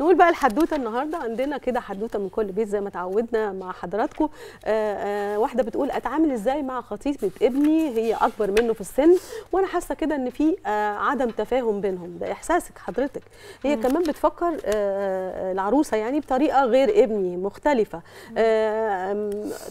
نقول بقى الحدوته النهارده عندنا كده حدوته من كل بيت زي ما تعودنا مع حضراتكم آه، آه، واحده بتقول اتعامل ازاي مع خطيبه ابني هي اكبر منه في السن وانا حاسه كده ان في آه، عدم تفاهم بينهم ده احساسك حضرتك هي مم. كمان بتفكر العروسه يعني بطريقه غير ابني مختلفه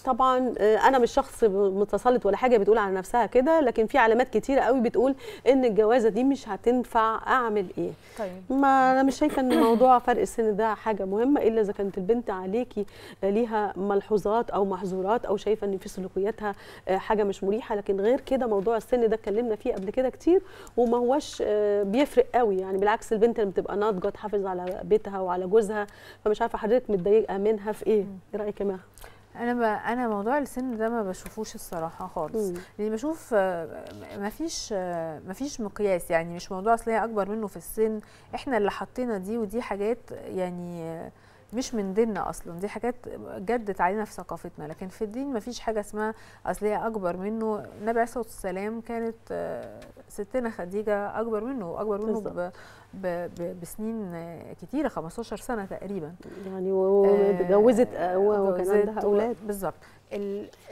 طبعا انا مش شخص متسلط ولا حاجه بتقول على نفسها كده لكن في علامات كتيره قوي بتقول ان الجوازه دي مش هتنفع اعمل ايه طيب. ما انا مش شايفه ان الموضوع فرق فرق السن ده حاجه مهمه الا اذا كانت البنت عليكي ليها ملحوظات او محظورات او شايفه ان في سلوكياتها آه، حاجه مش مريحه لكن غير كده موضوع السن ده اتكلمنا فيه قبل كده كتير وما هوش آه، بيفرق قوي يعني بالعكس البنت لما بتبقى ناضجه تحافظ على بيتها وعلى جوزها فمش عارفه حضرتك متضايقه منها في ايه؟ ايه رايك يا مها؟ انا ب... انا موضوع السن ده ما بشوفوش الصراحه خالص لاني يعني بشوف آه، ما فيش آه، ما فيش مقياس يعني مش موضوع اصل هي اكبر منه في السن احنا اللي حطينا دي ودي حاجات يعني آه، مش من ديننا اصلا دي حاجات جدت علينا في ثقافتنا لكن في الدين مفيش حاجه اسمها اصل هي اكبر منه النبي عليه الصلاه والسلام كانت ستنا خديجه اكبر منه واكبر منه ب... ب... ب... بسنين كتيره 15 سنه تقريبا يعني آه، واتجوزت آه وكان عندها اولاد بالظبط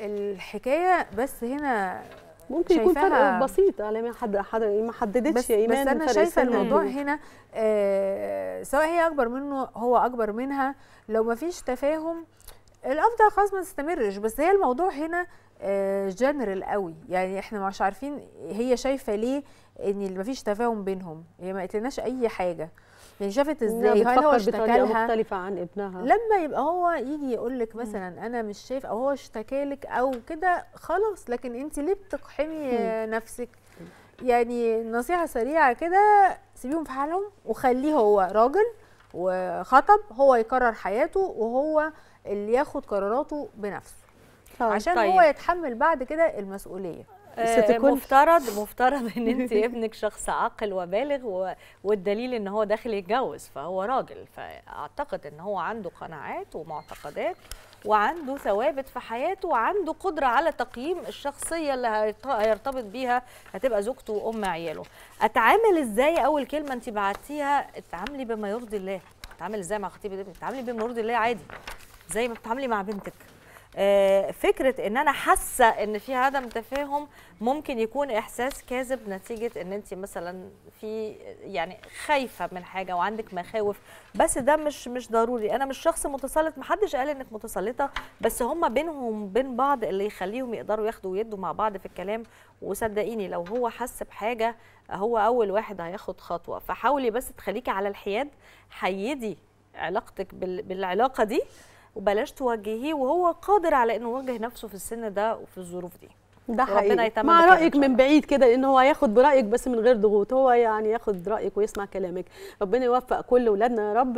الحكايه بس هنا ممكن يكون فرق بسيط على ما حد حد ما حددتش يا ايمان بس انا شايفه الموضوع هنا آه سواء هي اكبر منه هو اكبر منها لو ما فيش تفاهم الافضل خلاص ما تستمرش بس هي الموضوع هنا جنرال آه، قوي يعني احنا مش عارفين هي شايفه ليه ان مفيش تفاهم بينهم هي ما قتلناش اي حاجه يعني شافت ازاي هل هو اشتكى مختلفه عن ابنها لما يبقى هو يجي يقول لك مثلا انا مش شايف او هو اشتكى لك او كده خلاص لكن انت ليه بتقحمي نفسك يعني نصيحه سريعه كده سيبيهم في حالهم وخليه هو راجل وخطب هو يقرر حياته وهو اللي ياخد قراراته بنفسه آه، طيب. عشان طيب. هو يتحمل بعد كده المسؤوليه آه، ستكون مفترض مفترض ان انت ابنك شخص عاقل وبالغ والدليل ان هو داخل يتجوز فهو راجل فاعتقد ان هو عنده قناعات ومعتقدات وعنده ثوابت في حياته وعنده قدره على تقييم الشخصيه اللي هيرتبط بيها هتبقى زوجته وام عياله اتعامل ازاي اول كلمه انت بعتيها اتعاملي بما يرضي الله اتعامل ازاي مع خطيب ابنك اتعاملي بما يرضي الله عادي زي ما بتتعاملي مع بنتك آه، فكره ان انا حاسه ان في عدم تفاهم ممكن يكون احساس كاذب نتيجه ان انت مثلا في يعني خايفه من حاجه وعندك مخاوف بس ده مش مش ضروري انا مش شخص متسلط محدش قال انك متسلطه بس هم بينهم بين بعض اللي يخليهم يقدروا ياخدوا ويدوا مع بعض في الكلام وصدقيني لو هو حس بحاجه هو اول واحد هياخد خطوه فحاولي بس تخليكي على الحياد حيدي علاقتك بالعلاقه دي وبلاش تواجهيه وهو قادر على انه يواجه نفسه في السن ده وفي الظروف دي ده حقيقي مع رايك من بعيد كده ان هو ياخد برايك بس من غير ضغوط هو يعني ياخد رايك ويسمع كلامك ربنا يوفق كل اولادنا يا رب